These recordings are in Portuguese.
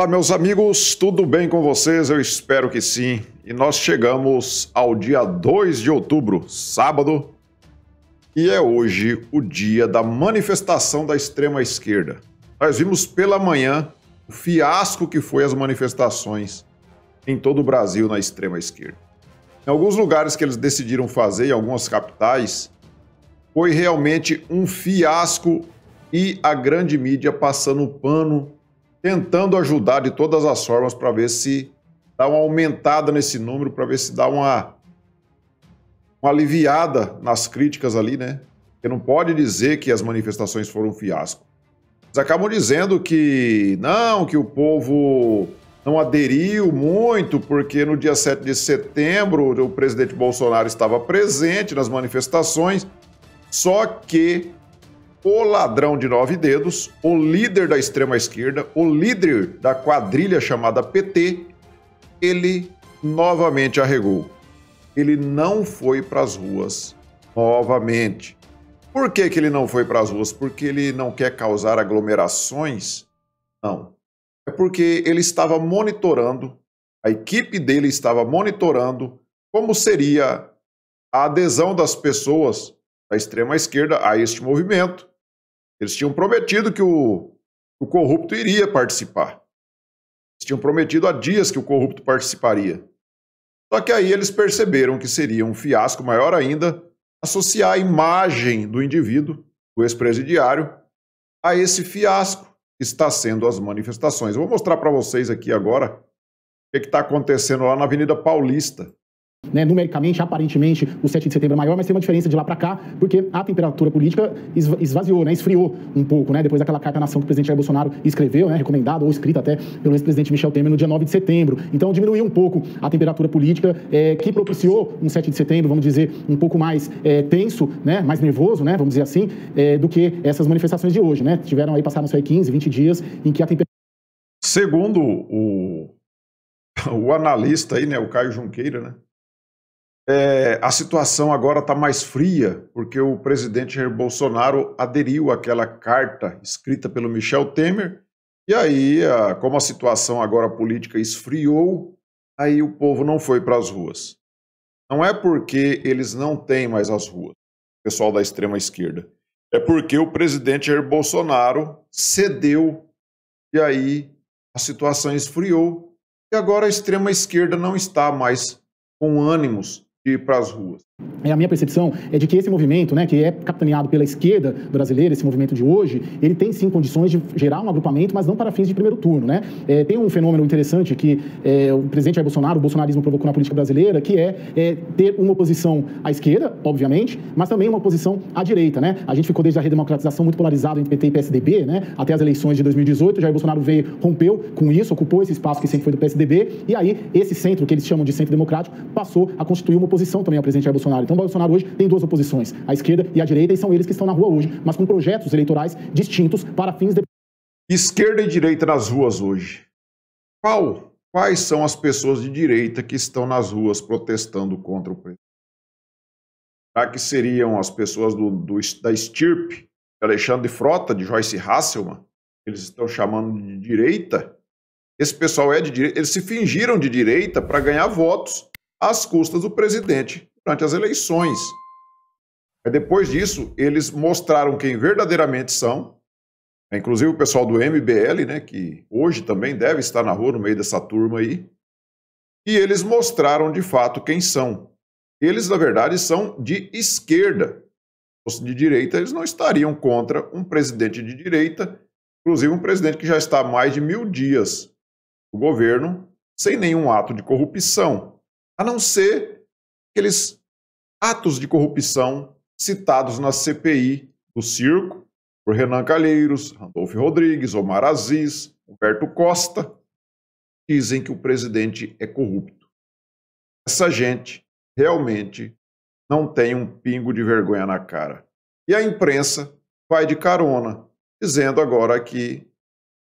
Olá, meus amigos, tudo bem com vocês? Eu espero que sim. E nós chegamos ao dia 2 de outubro, sábado, e é hoje o dia da manifestação da extrema-esquerda. Nós vimos pela manhã o fiasco que foi as manifestações em todo o Brasil na extrema-esquerda. Em alguns lugares que eles decidiram fazer, em algumas capitais, foi realmente um fiasco e a grande mídia passando o pano tentando ajudar de todas as formas para ver se dá uma aumentada nesse número, para ver se dá uma, uma aliviada nas críticas ali, né? Porque não pode dizer que as manifestações foram um fiasco. Eles acabam dizendo que não, que o povo não aderiu muito, porque no dia 7 de setembro o presidente Bolsonaro estava presente nas manifestações, só que o ladrão de nove dedos, o líder da extrema esquerda, o líder da quadrilha chamada PT, ele novamente arregou. Ele não foi para as ruas novamente. Por que, que ele não foi para as ruas? Porque ele não quer causar aglomerações? Não. É porque ele estava monitorando, a equipe dele estava monitorando como seria a adesão das pessoas da extrema esquerda a este movimento eles tinham prometido que o, o corrupto iria participar. Eles tinham prometido há dias que o corrupto participaria. Só que aí eles perceberam que seria um fiasco maior ainda associar a imagem do indivíduo, do ex-presidiário, a esse fiasco que está sendo as manifestações. Eu vou mostrar para vocês aqui agora o que é está acontecendo lá na Avenida Paulista. Né, numericamente, aparentemente, o 7 de setembro é maior, mas tem uma diferença de lá para cá, porque a temperatura política esvaziou, né, esfriou um pouco, né, depois daquela carta nação que o presidente Jair Bolsonaro escreveu, né, recomendado ou escrita até pelo ex-presidente Michel Temer no dia 9 de setembro. Então, diminuiu um pouco a temperatura política é, que propiciou um 7 de setembro, vamos dizer, um pouco mais é, tenso, né, mais nervoso, né, vamos dizer assim, é, do que essas manifestações de hoje. Né? Tiveram aí, passaram só aí 15, 20 dias em que a temperatura. Segundo o, o analista aí, né, o Caio Junqueira, né? É, a situação agora está mais fria, porque o presidente Jair Bolsonaro aderiu àquela carta escrita pelo Michel Temer, e aí, a, como a situação agora política esfriou, aí o povo não foi para as ruas. Não é porque eles não têm mais as ruas, o pessoal da extrema esquerda. É porque o presidente Jair Bolsonaro cedeu, e aí a situação esfriou, e agora a extrema esquerda não está mais com ânimos de ir para as ruas é, a minha percepção é de que esse movimento, né, que é capitaneado pela esquerda brasileira, esse movimento de hoje, ele tem sim condições de gerar um agrupamento, mas não para fins de primeiro turno. Né? É, tem um fenômeno interessante que é, o presidente Jair Bolsonaro, o bolsonarismo provocou na política brasileira, que é, é, ter uma oposição à esquerda, obviamente, mas também uma oposição à direita. Né? A gente ficou desde a redemocratização muito polarizado entre PT e PSDB, né? até as eleições de 2018, Jair Bolsonaro veio, rompeu com isso, ocupou esse espaço que sempre foi do PSDB, e aí esse centro, que eles chamam de centro democrático, passou a constituir uma oposição também ao presidente Jair Bolsonaro Bolsonaro. Então, Bolsonaro hoje tem duas oposições, a esquerda e a direita, e são eles que estão na rua hoje, mas com projetos eleitorais distintos para fins de. Esquerda e direita nas ruas hoje. Qual? Quais são as pessoas de direita que estão nas ruas protestando contra o presidente? Será que seriam as pessoas do, do da estirpe, Alexandre Frota, de Joyce Hasselman? Eles estão chamando de direita? Esse pessoal é de direita, eles se fingiram de direita para ganhar votos às custas do presidente durante as eleições. Mas depois disso, eles mostraram quem verdadeiramente são, é, inclusive o pessoal do MBL, né, que hoje também deve estar na rua no meio dessa turma aí, e eles mostraram de fato quem são. Eles, na verdade, são de esquerda. Os de direita, eles não estariam contra um presidente de direita, inclusive um presidente que já está há mais de mil dias no governo, sem nenhum ato de corrupção, a não ser aqueles atos de corrupção citados na CPI do circo por Renan Calheiros, Randolfo Rodrigues, Omar Aziz, Humberto Costa, dizem que o presidente é corrupto. Essa gente realmente não tem um pingo de vergonha na cara. E a imprensa vai de carona, dizendo agora que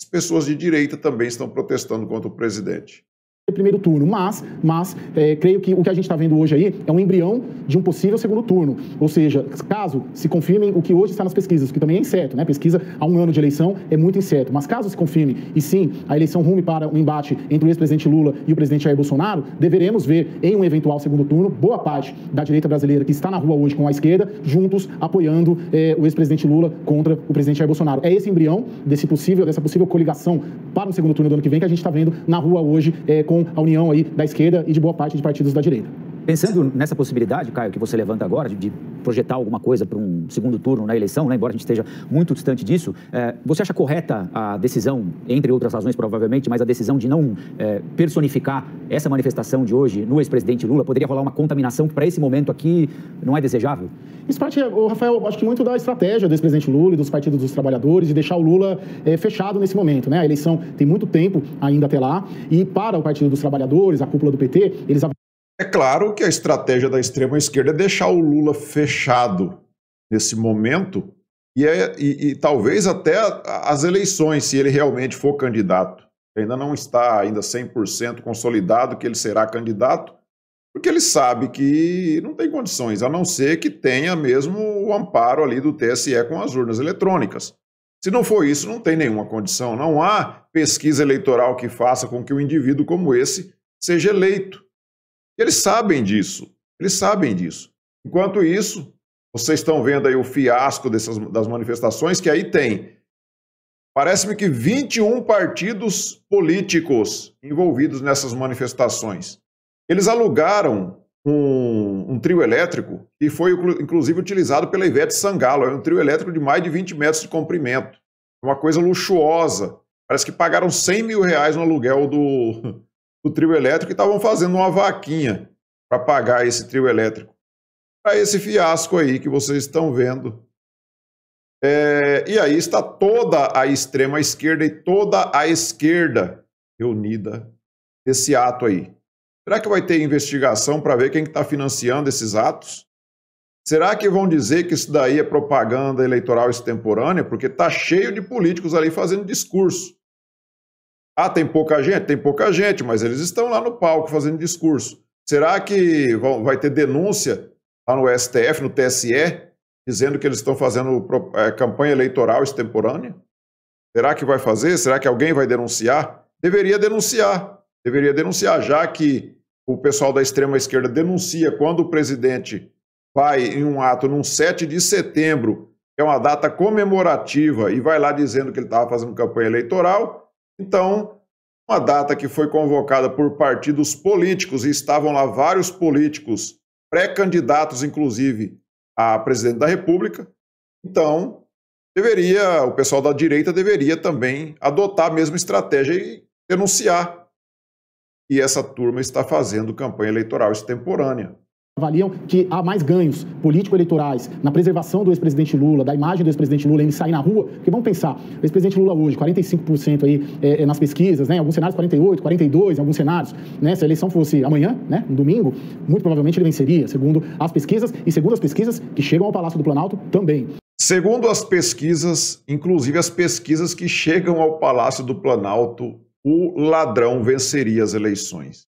as pessoas de direita também estão protestando contra o presidente primeiro turno, mas, mas é, creio que o que a gente está vendo hoje aí é um embrião de um possível segundo turno, ou seja, caso se confirmem o que hoje está nas pesquisas, que também é incerto, né? Pesquisa há um ano de eleição é muito incerto, mas caso se confirme e sim a eleição rume para um embate entre o ex-presidente Lula e o presidente Jair Bolsonaro, deveremos ver em um eventual segundo turno boa parte da direita brasileira que está na rua hoje com a esquerda juntos apoiando é, o ex-presidente Lula contra o presidente Jair Bolsonaro. É esse embrião desse possível dessa possível coligação para um segundo turno do ano que vem que a gente está vendo na rua hoje é, com a união aí da esquerda e de boa parte de partidos da direita. Pensando nessa possibilidade, Caio, que você levanta agora, de, de projetar alguma coisa para um segundo turno na eleição, né, embora a gente esteja muito distante disso, é, você acha correta a decisão, entre outras razões provavelmente, mas a decisão de não é, personificar essa manifestação de hoje no ex-presidente Lula? Poderia rolar uma contaminação que para esse momento aqui não é desejável? Isso parte, é, Rafael, acho que muito da estratégia do ex-presidente Lula e dos partidos dos trabalhadores de deixar o Lula é, fechado nesse momento. Né? A eleição tem muito tempo ainda até lá e para o Partido dos Trabalhadores, a cúpula do PT, eles é claro que a estratégia da extrema esquerda é deixar o Lula fechado nesse momento e, é, e, e talvez até as eleições, se ele realmente for candidato. Ainda não está ainda 100% consolidado que ele será candidato, porque ele sabe que não tem condições, a não ser que tenha mesmo o amparo ali do TSE com as urnas eletrônicas. Se não for isso, não tem nenhuma condição. Não há pesquisa eleitoral que faça com que um indivíduo como esse seja eleito. Eles sabem disso. Eles sabem disso. Enquanto isso, vocês estão vendo aí o fiasco dessas, das manifestações, que aí tem, parece-me que 21 partidos políticos envolvidos nessas manifestações. Eles alugaram um, um trio elétrico, que foi inclusive utilizado pela Ivete Sangalo. É um trio elétrico de mais de 20 metros de comprimento. É uma coisa luxuosa. Parece que pagaram 100 mil reais no aluguel do, do trio elétrico e estavam fazendo uma vaquinha para pagar esse trio elétrico. Para esse fiasco aí que vocês estão vendo. É, e aí está toda a extrema esquerda e toda a esquerda reunida nesse ato aí. Será que vai ter investigação para ver quem está financiando esses atos? Será que vão dizer que isso daí é propaganda eleitoral extemporânea? Porque está cheio de políticos ali fazendo discurso. Ah, tem pouca gente? Tem pouca gente, mas eles estão lá no palco fazendo discurso. Será que vão, vai ter denúncia lá no STF, no TSE, dizendo que eles estão fazendo é, campanha eleitoral extemporânea? Será que vai fazer? Será que alguém vai denunciar? Deveria denunciar. Deveria denunciar, já que o pessoal da extrema esquerda denuncia quando o presidente vai em um ato num 7 de setembro, que é uma data comemorativa, e vai lá dizendo que ele estava fazendo campanha eleitoral, então, uma data que foi convocada por partidos políticos, e estavam lá vários políticos, pré-candidatos, inclusive, a presidente da República. Então, deveria, o pessoal da direita deveria também adotar a mesma estratégia e denunciar. E essa turma está fazendo campanha eleitoral extemporânea avaliam que há mais ganhos político-eleitorais na preservação do ex-presidente Lula, da imagem do ex-presidente Lula, ele sair na rua, porque vamos pensar, o ex-presidente Lula hoje, 45% aí é, é, nas pesquisas, né, em alguns cenários 48, 42, em alguns cenários, né, se a eleição fosse amanhã, né, no domingo, muito provavelmente ele venceria, segundo as pesquisas e segundo as pesquisas que chegam ao Palácio do Planalto também. Segundo as pesquisas, inclusive as pesquisas que chegam ao Palácio do Planalto, o ladrão venceria as eleições.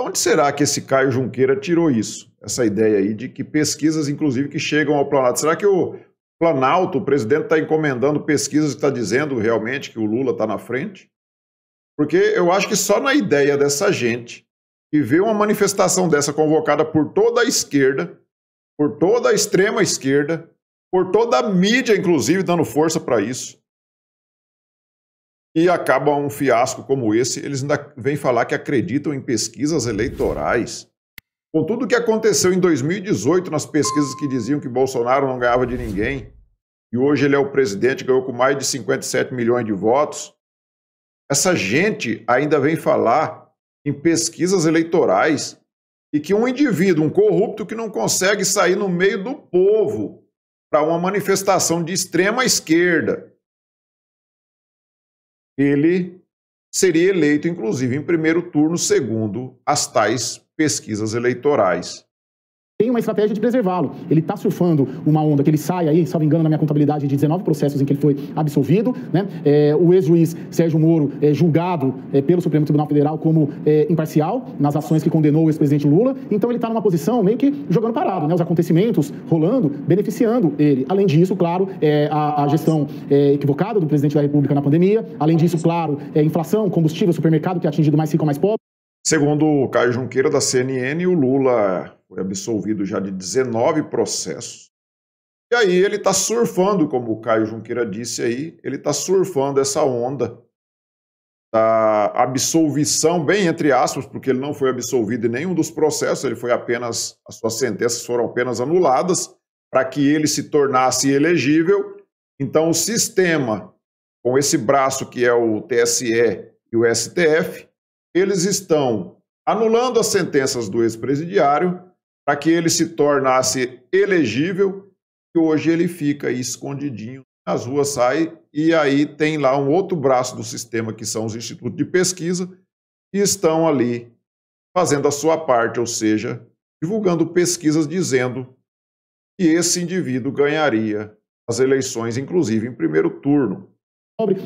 Onde será que esse Caio Junqueira tirou isso? Essa ideia aí de que pesquisas, inclusive, que chegam ao Planalto. Será que o Planalto, o presidente, está encomendando pesquisas que está dizendo realmente que o Lula está na frente? Porque eu acho que só na ideia dessa gente que vê uma manifestação dessa convocada por toda a esquerda, por toda a extrema esquerda, por toda a mídia, inclusive, dando força para isso, e acaba um fiasco como esse. Eles ainda vêm falar que acreditam em pesquisas eleitorais. Com tudo o que aconteceu em 2018 nas pesquisas que diziam que Bolsonaro não ganhava de ninguém, e hoje ele é o presidente, ganhou com mais de 57 milhões de votos, essa gente ainda vem falar em pesquisas eleitorais e que um indivíduo, um corrupto que não consegue sair no meio do povo para uma manifestação de extrema esquerda, ele seria eleito, inclusive, em primeiro turno, segundo as tais pesquisas eleitorais tem uma estratégia de preservá-lo. Ele está surfando uma onda que ele sai aí, salvo engano, na minha contabilidade, de 19 processos em que ele foi absolvido. Né? É, o ex-juiz Sérgio Moro é julgado é, pelo Supremo Tribunal Federal como é, imparcial nas ações que condenou o ex-presidente Lula. Então ele está numa posição meio que jogando parado, né? os acontecimentos rolando, beneficiando ele. Além disso, claro, é, a, a, gestão é, equivocada do presidente da República na pandemia. Além disso, claro, é, inflação, combustível, supermercado que é atingido mais rico, mais pobre. Segundo o Caio Junqueira, da CNN, o Lula foi absolvido já de 19 processos. E aí ele está surfando, como o Caio Junqueira disse aí, ele está surfando essa onda da absolvição, bem entre aspas, porque ele não foi absolvido em nenhum dos processos, ele foi apenas, as suas sentenças foram apenas anuladas para que ele se tornasse elegível. Então o sistema, com esse braço que é o TSE e o STF, eles estão anulando as sentenças do ex-presidiário para que ele se tornasse elegível e hoje ele fica escondidinho nas ruas, sai e aí tem lá um outro braço do sistema que são os institutos de pesquisa e estão ali fazendo a sua parte, ou seja, divulgando pesquisas dizendo que esse indivíduo ganharia as eleições, inclusive em primeiro turno.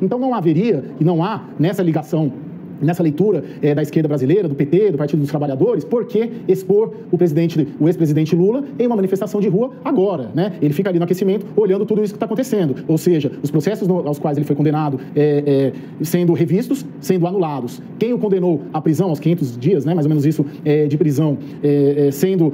Então não haveria e não há nessa ligação nessa leitura é, da esquerda brasileira, do PT, do Partido dos Trabalhadores, por que expor o presidente, o ex-presidente Lula em uma manifestação de rua agora, né? Ele fica ali no aquecimento olhando tudo isso que está acontecendo, ou seja, os processos no, aos quais ele foi condenado é, é, sendo revistos, sendo anulados. Quem o condenou à prisão aos 500 dias, né? Mais ou menos isso de prisão, sendo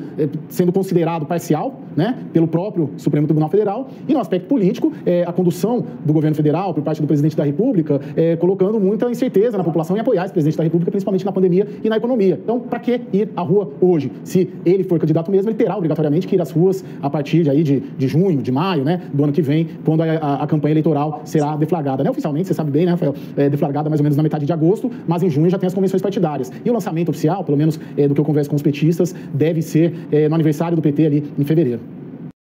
sendo considerado parcial, né? Pelo próprio Supremo Tribunal Federal e no aspecto político, a condução do governo federal por parte do presidente da República, colocando muita incerteza na população e a apoiar esse presidente da República, principalmente na pandemia e na economia. Então, para que ir à rua hoje? Se ele for candidato mesmo, ele terá obrigatoriamente que ir às ruas a partir de, aí de, de junho, de maio, né, do ano que vem, quando a, a, a campanha eleitoral será deflagrada. Né? Oficialmente, você sabe bem, né, Rafael, é deflagrada mais ou menos na metade de agosto, mas em junho já tem as convenções partidárias. E o lançamento oficial, pelo menos é, do que eu converso com os petistas, deve ser é, no aniversário do PT ali em fevereiro.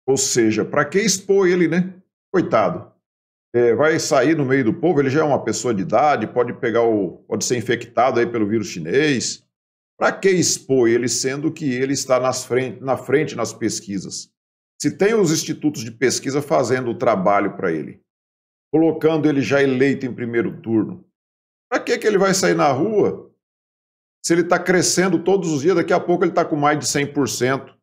Ou seja, para que expor ele, né? Coitado é, vai sair no meio do povo, ele já é uma pessoa de idade, pode pegar o. pode ser infectado aí pelo vírus chinês. Para que expor ele, sendo que ele está nas frente, na frente nas pesquisas? Se tem os institutos de pesquisa fazendo o trabalho para ele, colocando ele já eleito em primeiro turno, para que, que ele vai sair na rua se ele está crescendo todos os dias? Daqui a pouco ele está com mais de 100%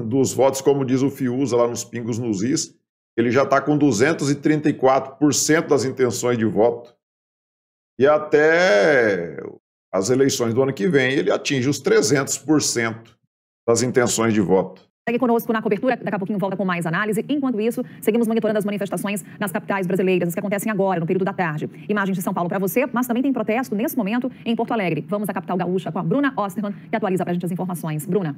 dos votos, como diz o Fiuza lá nos Pingos nos Is, ele já está com 234% das intenções de voto. E até as eleições do ano que vem, ele atinge os 300% das intenções de voto. Segue conosco na cobertura, daqui a pouquinho volta com mais análise. Enquanto isso, seguimos monitorando as manifestações nas capitais brasileiras, as que acontecem agora, no período da tarde. Imagens de São Paulo para você, mas também tem protesto nesse momento em Porto Alegre. Vamos à capital gaúcha com a Bruna Osterman, que atualiza para a gente as informações. Bruna.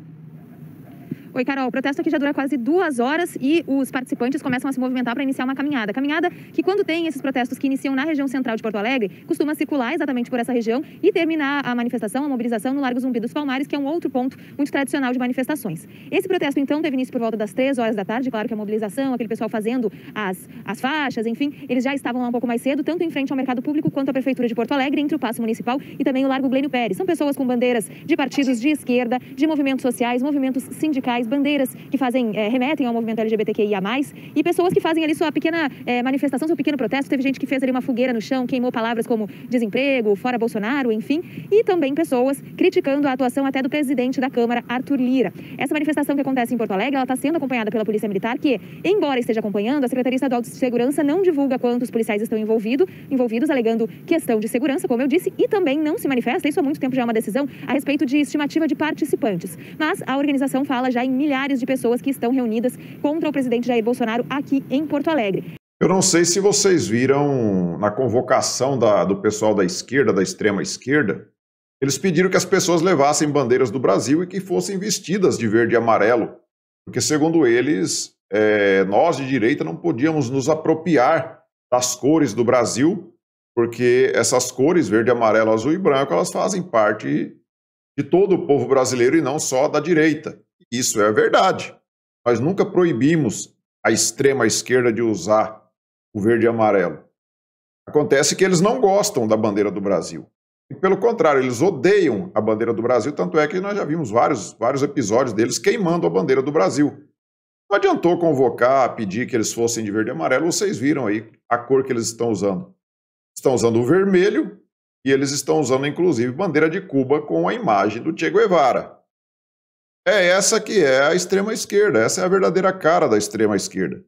Oi, Carol. O protesto aqui já dura quase duas horas e os participantes começam a se movimentar para iniciar uma caminhada. Caminhada que, quando tem esses protestos que iniciam na região central de Porto Alegre, costuma circular exatamente por essa região e terminar a manifestação, a mobilização no Largo Zumbi dos Palmares, que é um outro ponto muito tradicional de manifestações. Esse protesto, então, teve início por volta das três horas da tarde. Claro que a mobilização, aquele pessoal fazendo as, as faixas, enfim, eles já estavam lá um pouco mais cedo, tanto em frente ao mercado público quanto à Prefeitura de Porto Alegre, entre o Passo Municipal e também o Largo Glênio Pérez. São pessoas com bandeiras de partidos de esquerda, de movimentos sociais, movimentos sindicais bandeiras que fazem, é, remetem ao movimento LGBTQIA, e pessoas que fazem ali sua pequena é, manifestação, seu pequeno protesto. Teve gente que fez ali uma fogueira no chão, queimou palavras como desemprego, fora Bolsonaro, enfim. E também pessoas criticando a atuação até do presidente da Câmara, Arthur Lira. Essa manifestação que acontece em Porto Alegre, ela está sendo acompanhada pela Polícia Militar, que, embora esteja acompanhando, a Secretaria Estadual de Segurança não divulga quantos policiais estão envolvido, envolvidos, alegando questão de segurança, como eu disse, e também não se manifesta, isso há muito tempo já é uma decisão, a respeito de estimativa de participantes. Mas a organização fala já em milhares de pessoas que estão reunidas contra o presidente Jair Bolsonaro aqui em Porto Alegre. Eu não sei se vocês viram na convocação da, do pessoal da esquerda, da extrema esquerda, eles pediram que as pessoas levassem bandeiras do Brasil e que fossem vestidas de verde e amarelo, porque, segundo eles, é, nós de direita não podíamos nos apropriar das cores do Brasil, porque essas cores, verde, amarelo, azul e branco, elas fazem parte de todo o povo brasileiro e não só da direita. Isso é verdade. Nós nunca proibimos a extrema esquerda de usar o verde e amarelo. Acontece que eles não gostam da bandeira do Brasil. E, pelo contrário, eles odeiam a bandeira do Brasil, tanto é que nós já vimos vários, vários episódios deles queimando a bandeira do Brasil. Não adiantou convocar, pedir que eles fossem de verde e amarelo, vocês viram aí a cor que eles estão usando. Estão usando o vermelho e eles estão usando, inclusive, bandeira de Cuba com a imagem do Che Guevara. É essa que é a extrema esquerda, essa é a verdadeira cara da extrema esquerda.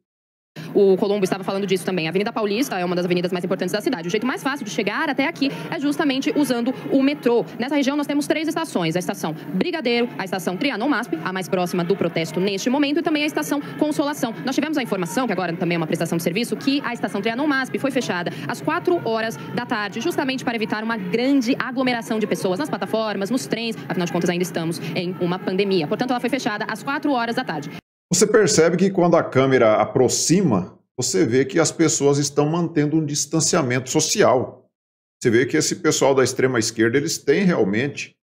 O Colombo estava falando disso também. A Avenida Paulista é uma das avenidas mais importantes da cidade. O jeito mais fácil de chegar até aqui é justamente usando o metrô. Nessa região nós temos três estações: a estação Brigadeiro, a estação Trianon Masp, a mais próxima do protesto neste momento, e também a estação Consolação. Nós tivemos a informação, que agora também é uma prestação de serviço, que a estação Trianon Masp foi fechada às 4 horas da tarde, justamente para evitar uma grande aglomeração de pessoas nas plataformas, nos trens, afinal de contas ainda estamos em uma pandemia. Portanto, ela foi fechada às 4 horas da tarde. Você percebe que quando a câmera aproxima, você vê que as pessoas estão mantendo um distanciamento social. Você vê que esse pessoal da extrema esquerda, eles têm realmente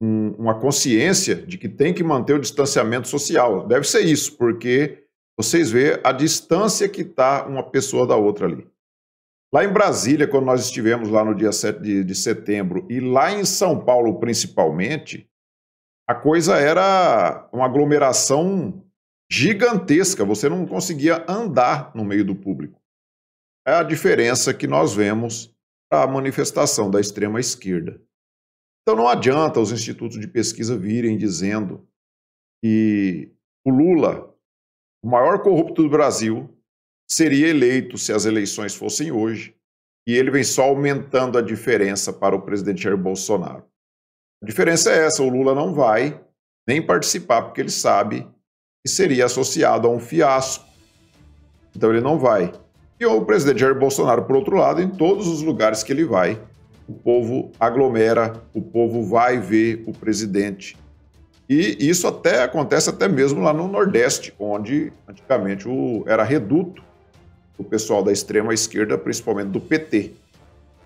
um, uma consciência de que tem que manter o distanciamento social. Deve ser isso, porque vocês vê a distância que está uma pessoa da outra ali. Lá em Brasília, quando nós estivemos lá no dia 7 de, de setembro, e lá em São Paulo principalmente, a coisa era uma aglomeração gigantesca, você não conseguia andar no meio do público. É a diferença que nós vemos para a manifestação da extrema esquerda. Então não adianta os institutos de pesquisa virem dizendo que o Lula, o maior corrupto do Brasil, seria eleito se as eleições fossem hoje, e ele vem só aumentando a diferença para o presidente Jair Bolsonaro. A diferença é essa: o Lula não vai nem participar, porque ele sabe e seria associado a um fiasco. Então ele não vai. E o presidente Jair Bolsonaro, por outro lado, em todos os lugares que ele vai, o povo aglomera, o povo vai ver o presidente. E isso até acontece até mesmo lá no Nordeste, onde antigamente o, era reduto o pessoal da extrema esquerda, principalmente do PT.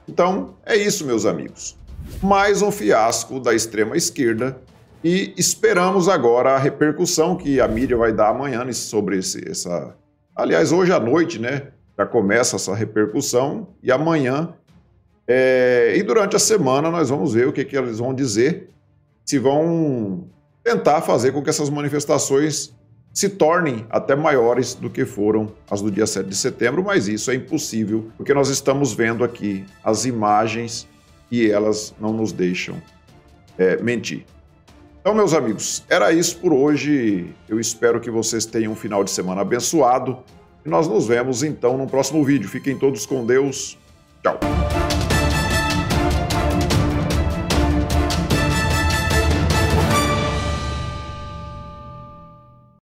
Então, é isso, meus amigos. Mais um fiasco da extrema esquerda e esperamos agora a repercussão que a mídia vai dar amanhã sobre esse, essa. Aliás, hoje à noite, né? Já começa essa repercussão e amanhã. É... E durante a semana nós vamos ver o que, que eles vão dizer, se vão tentar fazer com que essas manifestações se tornem até maiores do que foram as do dia 7 de setembro, mas isso é impossível, porque nós estamos vendo aqui as imagens e elas não nos deixam é, mentir. Então, meus amigos, era isso por hoje. Eu espero que vocês tenham um final de semana abençoado. E nós nos vemos então no próximo vídeo. Fiquem todos com Deus. Tchau.